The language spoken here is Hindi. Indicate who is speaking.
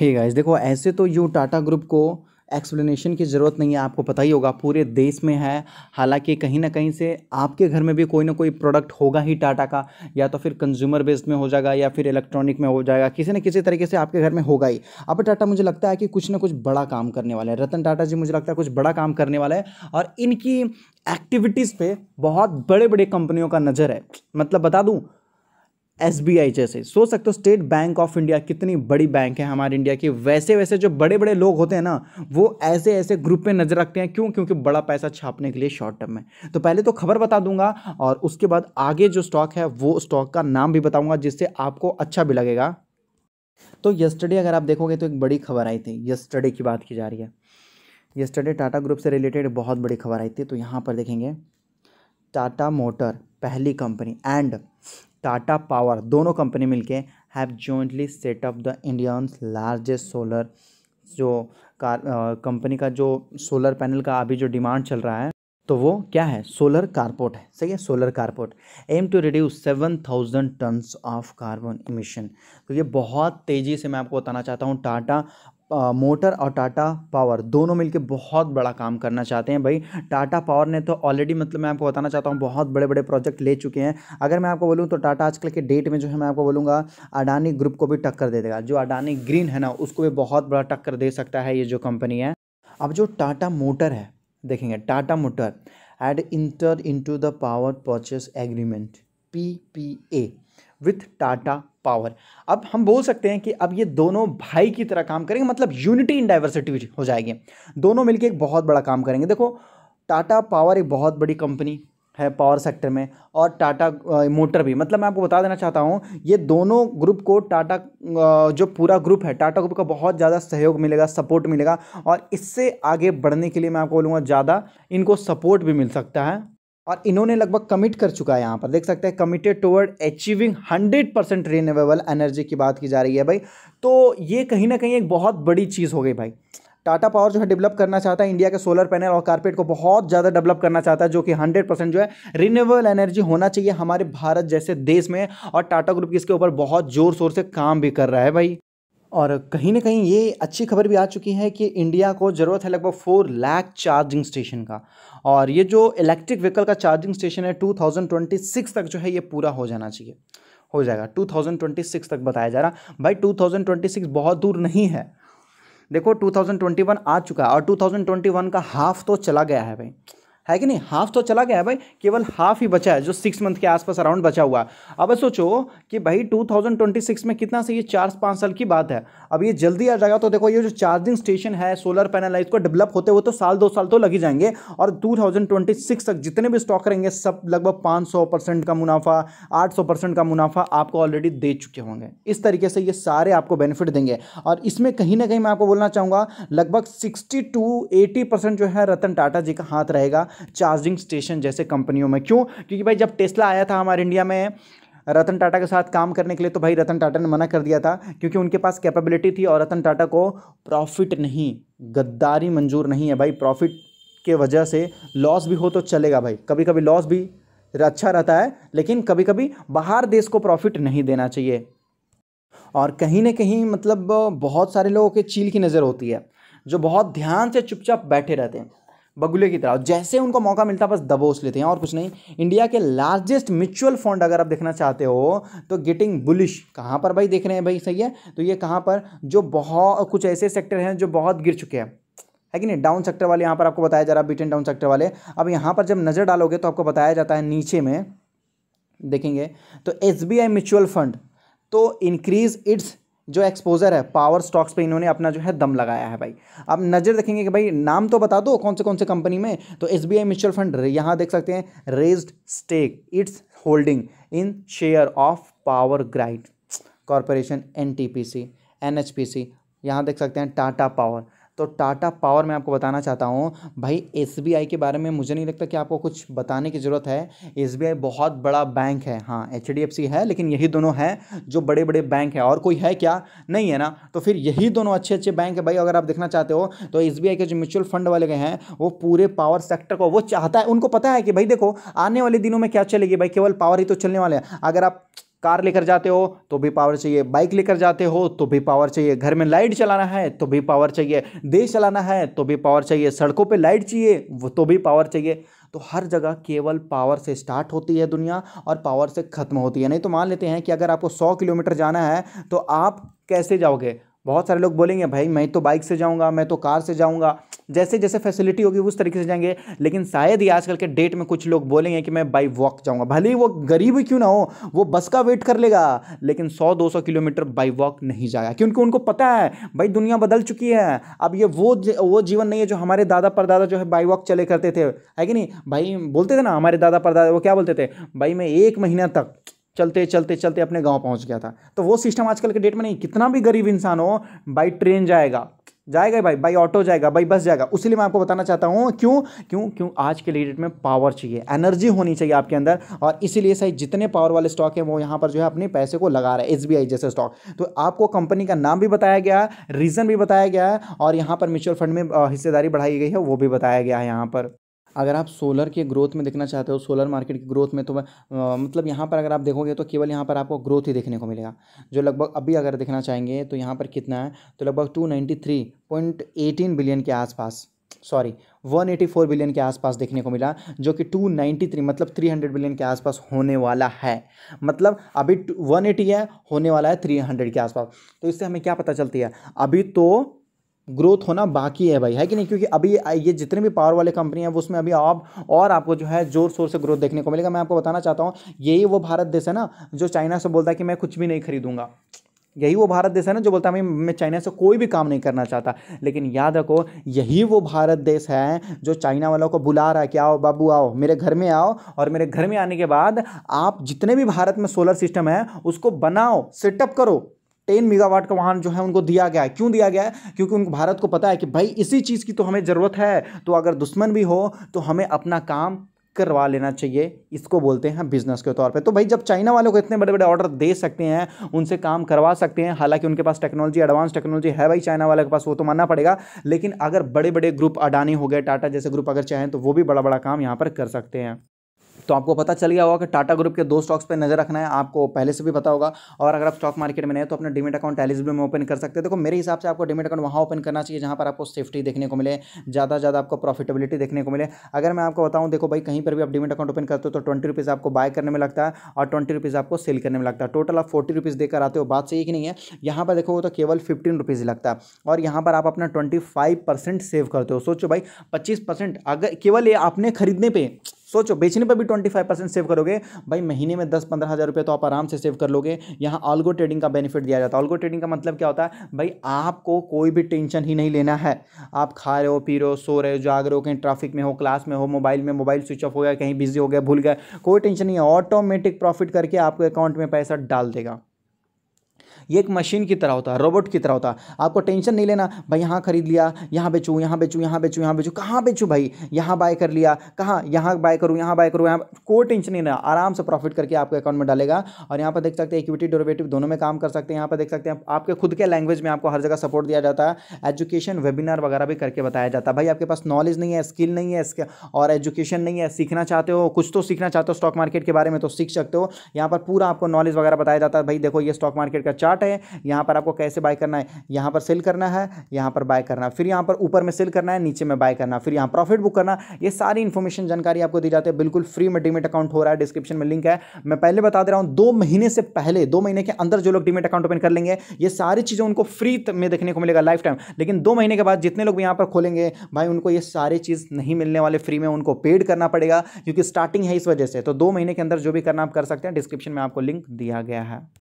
Speaker 1: हे गाइस देखो ऐसे तो यू टाटा ग्रुप को एक्सप्लेनेशन की ज़रूरत नहीं है आपको पता ही होगा पूरे देश में है हालांकि कहीं ना कहीं से आपके घर में भी कोई ना कोई प्रोडक्ट होगा ही टाटा का या तो फिर कंज्यूमर बेस्ड में हो जाएगा या फिर इलेक्ट्रॉनिक में हो जाएगा किसी न किसी तरीके से आपके घर में होगा ही अब टाटा मुझे लगता है कि कुछ ना कुछ बड़ा काम करने वाला है रतन टाटा जी मुझे लगता है कुछ बड़ा काम करने वाला है और इनकी एक्टिविटीज़ पर बहुत बड़े बड़े कंपनियों का नज़र है मतलब बता दूँ एस जैसे सोच सकते हो स्टेट बैंक ऑफ इंडिया कितनी बड़ी बैंक है हमारे इंडिया की वैसे वैसे जो बड़े बड़े लोग होते हैं ना वो ऐसे ऐसे ग्रुप में नजर रखते हैं क्यों क्योंकि बड़ा पैसा छापने के लिए शॉर्ट टर्म में तो पहले तो खबर बता दूंगा और उसके बाद आगे जो स्टॉक है वो स्टॉक का नाम भी बताऊंगा जिससे आपको अच्छा भी लगेगा तो यस्टडे अगर आप देखोगे तो एक बड़ी खबर आई थी यस्टडे की बात की जा रही है यस्टडे टाटा ग्रुप से रिलेटेड बहुत बड़ी खबर आई थी तो यहाँ पर देखेंगे टाटा मोटर पहली कंपनी एंड टाटा पावर दोनों कंपनी मिलके have jointly set up the Indians largest solar जो कार कंपनी का जो सोलर पैनल का अभी जो डिमांड चल रहा है तो वो क्या है सोलर कारपोर्ट है सही है solar carport aim to reduce seven thousand tonnes of carbon emission तो ये बहुत तेज़ी से मैं आपको बताना चाहता हूँ टाटा मोटर और टाटा पावर दोनों मिलकर बहुत बड़ा काम करना चाहते हैं भाई टाटा पावर ने तो ऑलरेडी मतलब मैं आपको बताना चाहता हूँ बहुत बड़े बड़े प्रोजेक्ट ले चुके हैं अगर मैं आपको बोलूँ तो टाटा आजकल के डेट में जो है मैं आपको बोलूँगा अडानी ग्रुप को भी टक्कर दे देगा जो अडानी ग्रीन है ना उसको भी बहुत बड़ा टक्कर दे सकता है ये जो कंपनी है अब जो टाटा मोटर है देखेंगे Tata motor had enter into the power purchase agreement P P A with Tata power अब हम बोल सकते हैं कि अब ये दोनों भाई की तरह काम करेंगे मतलब यूनिटी इन डाइवर्सिटी हो जाएगी दोनों मिलकर एक बहुत बड़ा काम करेंगे देखो टाटा पावर एक बहुत बड़ी कंपनी है पावर सेक्टर में और टाटा मोटर भी मतलब मैं आपको बता देना चाहता हूँ ये दोनों ग्रुप को टाटा जो पूरा ग्रुप है टाटा ग्रुप का बहुत ज़्यादा सहयोग मिलेगा सपोर्ट मिलेगा और इससे आगे बढ़ने के लिए मैं आपको बोलूँगा ज़्यादा इनको सपोर्ट भी मिल सकता है और इन्होंने लगभग कमिट कर चुका है यहाँ पर देख सकते हैं committed toward achieving 100 percent renewable energy की बात की जा रही है भाई तो ये कहीं ना कहीं एक बहुत बड़ी चीज़ हो गई भाई टाटा पावर जो है डेवलप करना चाहता है इंडिया के सोलर पैनल और कारपेट को बहुत ज़्यादा डेवलप करना चाहता है जो कि 100 परसेंट जो है रिन्यूएबल एनर्जी होना चाहिए हमारे भारत जैसे देश में और टाटा ग्रुप इसके ऊपर बहुत जोर शोर से काम भी कर रहा है भाई और कहीं ना कहीं ये अच्छी खबर भी आ चुकी है कि इंडिया को ज़रूरत है लगभग फोर लाख चार्जिंग स्टेशन का और ये जो इलेक्ट्रिक व्हीकल का चार्जिंग स्टेशन है 2026 तक जो है ये पूरा हो जाना चाहिए हो जाएगा 2026 तक बताया जा रहा भाई 2026 बहुत दूर नहीं है देखो 2021 आ चुका है और 2021 का हाफ तो चला गया है भाई है कि नहीं हाफ तो चला गया है भाई केवल हाफ ही बचा है जो सिक्स मंथ के आसपास अराउंड बचा हुआ है अब सोचो कि भाई 2026 में कितना से ये चार पाँच साल की बात है अब ये जल्दी आ जाएगा तो देखो ये जो चार्जिंग स्टेशन है सोलर पैनल है इसको डेवलप होते हुए तो साल दो साल तो लग ही जाएंगे और सिक्स तक जितने भी स्टॉक रहेंगे सब लगभग सौ परसेंट का मुनाफा सौ परसेंट का मुनाफा आपको ऑलरेडी दे चुके होंगे इस तरीके से ये सारे आपको बेनिफिट देंगे और इसमें कहीं ना कहीं मैं आपको बोलना चाहूँगा लगभग सिक्सटी टू एटी परसेंट जो है रतन टाटा जी का हाथ रहेगा चार्जिंग स्टेशन जैसे कंपनियों में क्यों क्योंकि भाई जब टेस्ला आया था हमारे इंडिया में रतन टाटा के साथ काम करने के लिए तो भाई रतन टाटा ने मना कर दिया था क्योंकि उनके पास कैपेबिलिटी थी और रतन टाटा को प्रॉफिट नहीं गद्दारी मंजूर नहीं है भाई प्रॉफिट के वजह से लॉस भी हो तो चलेगा भाई कभी कभी लॉस भी अच्छा रहता है लेकिन कभी कभी बाहर देश को प्रॉफिट नहीं देना चाहिए और कहीं ना कहीं मतलब बहुत सारे लोगों के चील की नज़र होती है जो बहुत ध्यान से चुपचाप बैठे रहते हैं बगुले की तरह जैसे उनको मौका मिलता है बस दबोच लेते हैं और कुछ नहीं इंडिया के लार्जेस्ट म्यूचुअल फंड अगर आप देखना चाहते हो तो गेटिंग बुलिश कहाँ पर भाई देख रहे हैं भाई सही है तो ये कहाँ पर जो बहुत कुछ ऐसे सेक्टर हैं जो बहुत गिर चुके हैं है कि नहीं डाउन सेक्टर वाले यहाँ पर आपको बताया जा रहा है बीटेन डाउन सेक्टर वाले अब यहाँ पर जब नज़र डालोगे तो आपको बताया जाता है नीचे में देखेंगे तो एस म्यूचुअल फंड तो इंक्रीज इट्स जो एक्सपोजर है पावर स्टॉक्स पे इन्होंने अपना जो है दम लगाया है भाई अब नज़र देखेंगे कि भाई नाम तो बता दो कौन से कौन से कंपनी में तो S B I mutual fund यहाँ देख सकते हैं raised stake its holding in share of power grid corporation N T P C N H P C यहाँ देख सकते हैं टाटा पावर तो टाटा पावर मैं आपको बताना चाहता हूँ भाई एस के बारे में मुझे नहीं लगता कि आपको कुछ बताने की ज़रूरत है एस बहुत बड़ा बैंक है हाँ एच है लेकिन यही दोनों हैं जो बड़े बड़े बैंक हैं और कोई है क्या नहीं है ना तो फिर यही दोनों अच्छे अच्छे बैंक है भाई अगर आप देखना चाहते हो तो एस के जो म्यूचुअल फंड वाले हैं वो पूरे पावर सेक्टर को वो चाहता है उनको पता है कि भाई देखो आने वाले दिनों में क्या चलेगी भाई केवल पावर ही तो चलने वाले हैं अगर आप कार लेकर जाते हो तो भी पावर चाहिए बाइक लेकर जाते हो तो भी पावर चाहिए घर में लाइट चलाना है तो भी पावर चाहिए देश चलाना है तो भी पावर चाहिए सड़कों पे लाइट चाहिए वो तो भी पावर चाहिए तो हर जगह केवल पावर से स्टार्ट होती है दुनिया और पावर से ख़त्म होती है नहीं तो मान लेते हैं कि अगर आपको सौ किलोमीटर जाना है तो आप कैसे जाओगे बहुत सारे लोग बोलेंगे भाई मैं तो बाइक से जाऊँगा मैं तो कार से जाऊँगा जैसे जैसे फैसिलिटी होगी उस तरीके से जाएंगे लेकिन शायद ही आजकल के डेट में कुछ लोग बोलेंगे कि मैं बाई वॉक जाऊँगा भले ही वो गरीब ही क्यों ना हो वो बस का वेट कर लेगा लेकिन 100-200 किलोमीटर बाई वॉक नहीं जाएगा क्योंकि उनको पता है भाई दुनिया बदल चुकी है अब ये वो वो जीवन नहीं है जो हमारे दादा परदादा जो है बाई वॉक चले करते थे है कि नहीं भाई बोलते थे ना हमारे दादा परदादा वो क्या बोलते थे भाई मैं एक महीना तक चलते चलते चलते अपने गांव पहुंच गया था तो वो सिस्टम आजकल के डेट में नहीं कितना भी गरीब इंसान हो बाई ट्रेन जाएगा जाएगा भाई बाई ऑटो जाएगा बाई बस जाएगा उसी मैं आपको बताना चाहता हूँ क्यों क्यों क्यों आज के डेट में पावर चाहिए एनर्जी होनी चाहिए आपके अंदर और इसीलिए सही जितने पावर वाले स्टॉक हैं वो यहाँ पर जो है अपने पैसे को लगा रहा है एस जैसे स्टॉक तो आपको कंपनी का नाम भी बताया गया है रीज़न भी बताया गया है और यहाँ पर म्यूचुअल फंड में हिस्सेदारी बढ़ाई गई है वो भी बताया गया है यहाँ पर अगर आप सोलर के ग्रोथ में देखना चाहते हो सोलर मार्केट की ग्रोथ में तो मतलब यहाँ पर अगर आप देखोगे तो केवल यहाँ पर आपको ग्रोथ ही देखने को मिलेगा जो लगभग अभी अगर देखना चाहेंगे तो यहाँ पर कितना है तो लगभग two ninety three point eighteen billion के आसपास sorry one eighty four billion के आसपास देखने को मिला जो कि टू नाइन्टी थ्री मतलब थ्री हंड्रेड बिलियन के आसपास होने वाला है मतलब अभी वन एटी है होने वाला है थ्री हंड्रेड के आसपास तो इससे हमें क्या पता चलती है अभी तो ग्रोथ होना बाकी है भाई है कि नहीं क्योंकि अभी ये जितने भी पावर वाले कंपनी है उसमें अभी आप और आपको जो है जोर शोर से ग्रोथ देखने को मिलेगा मैं आपको बताना चाहता हूँ यही वो भारत देश है ना जो चाइना से बोलता है कि मैं कुछ भी नहीं खरीदूंगा यही वो भारत देश है ना जो बोलता है मैं चाइना से कोई भी काम नहीं करना चाहता लेकिन याद रखो यही वो भारत देश है जो चाइना वालों को बुला रहा है कि आओ बाबू आओ मेरे घर में आओ और मेरे घर में आने के बाद आप जितने भी भारत में सोलर सिस्टम है उसको बनाओ सेटअप करो टेन मेगावाट का वाहन जो है उनको दिया गया है क्यों दिया गया है क्योंकि उनको भारत को पता है कि भाई इसी चीज़ की तो हमें ज़रूरत है तो अगर दुश्मन भी हो तो हमें अपना काम करवा लेना चाहिए इसको बोलते हैं बिजनेस के तौर पे तो भाई जब चाइना वालों को इतने बड़े बड़े ऑर्डर दे सकते हैं उनसे काम करवा सकते हैं हालांकि उनके पास टेक्नोलॉजी एडवांस टेक्नोलॉजी है भाई चाइना वाले के पास वो तो मानना पड़ेगा लेकिन अगर बड़े बड़े ग्रुप अडानी हो गए टाटा जैसे ग्रुप अगर चाहें तो वो भी बड़ा बड़ा काम यहाँ पर कर सकते हैं तो आपको पता चल गया होगा कि टाटा ग्रुप के दो स्टॉक्स पर नजर रखना है आपको पहले से भी पता होगा और अगर आप स्टॉक मार्केट में नहीं तो अपने डिमिट अकाउंट एलिजिबल में ओपन कर सकते हैं देखो मेरे हिसाब से आपको डिमिट अकाउंट वहाँ ओपन करना चाहिए जहाँ पर आपको सेफ्टी देखने को मिले ज़्यादा से ज़्यादा आपको प्रॉफिटेबिलिटी देखने को मिले अगर मैं आपको बताऊँ देखो भाई कहीं पर भी आप डिमिट अकाउंट ओपन करते हो तो ट्वेंटी रुपीज़ आपको बाय करने में लगता है और ट्वेंटी रुपीज़ आपको सेल करने में लगता है टोटल आप फोर्टी रुपीज़ देकर आते हो बात सही कि नहीं है यहाँ पर देखो तो केवल फिफ्टीन रुपीज़ लगता है और यहाँ पर आप अपना ट्वेंटी फाइव परसेंट सेव करते हो सोचो भाई पच्चीस परसेंट अगर केवल ये आपने खरीदने पर सोचो बेचने पर भी ट्वेंटी फाइव परसेंट सेव करोगे भाई महीने में दस पंद्रह हज़ार रुपये तो आप आराम से सेव कर लोगे यहाँ ऑलगो ट्रेडिंग का बेनिफिट दिया जाता है ऑलगो ट्रेडिंग का मतलब क्या होता है भाई आपको कोई भी टेंशन ही नहीं लेना है आप खा रहे हो पी रहे हो सो रहे हो जाग रहे हो कहीं ट्रैफिक में हो क्लास में हो मोबाइल में मोबाइल स्विच ऑफ हो गया कहीं बिजी हो गया भूल गया कोई टेंशन नहीं है ऑटोमेटिक प्रॉफिट करके आपके अकाउंट में पैसा डाल देगा ये एक मशीन की तरह होता है रोबोट की तरह होता है आपको टेंशन नहीं लेना भाई यहाँ खरीद लिया यहाँ बेचूँ यहाँ बेचूँ यहाँ बेचूँ यहाँ बेचूँ कहाँ बेचूँ भाई यहाँ बाय कर लिया कहाँ यहाँ बाय करूँ यहाँ बाय करूँ यहाँ कोई टेंशन नहीं लेना आराम से प्रॉफिट करके आपके अकाउंट में डालेगा और यहाँ पर देख सकते हैं इक्विटी डोरेवेटिव दोनों में काम कर सकते हैं यहाँ पर देख सकते हैं आपके खुद के लैंग्वेज में आपको हर जगह सपोर्ट दिया जाता है एजुकेशन वेबिनार वगैरह भी करके बताया जाता है भाई आपके पास नॉलेज नहीं है स्किल नहीं है और एजुकेशन नहीं है सीखना चाहते हो कुछ तो सीखना चाहते हो स्टॉक मार्केट के बारे में तो सीख सकते हो यहाँ पर पूरा आपको नॉलेज वगैरह बताया जाता है भाई देखो ये स्टॉक मार्केट का चार्ट चार्ट है यहाँ पर आपको कैसे बाय करना है यहाँ पर सेल करना है यहाँ पर बाय करना फिर यहाँ पर ऊपर में सेल करना है नीचे में बाय करना फिर यहाँ प्रॉफिट बुक करना ये सारी इन्फॉर्मेशन जानकारी आपको दी जाती है बिल्कुल फ्री में डिमेट अकाउंट हो रहा है डिस्क्रिप्शन में लिंक है मैं पहले बता दे रहा हूँ दो महीने से पहले दो महीने के अंदर जो लोग डिमेट अकाउंट ओपन कर लेंगे ये सारी चीज़ें उनको फ्री में देखने को मिलेगा लाइफ टाइम लेकिन दो महीने के बाद जितने लोग भी यहाँ पर खोलेंगे भाई उनको ये सारी चीज़ नहीं मिलने वाले फ्री में उनको पेड करना पड़ेगा क्योंकि स्टार्टिंग है इस वजह से तो दो महीने के अंदर जो भी करना आप कर सकते हैं डिस्क्रिप्शन में आपको लिंक दिया गया है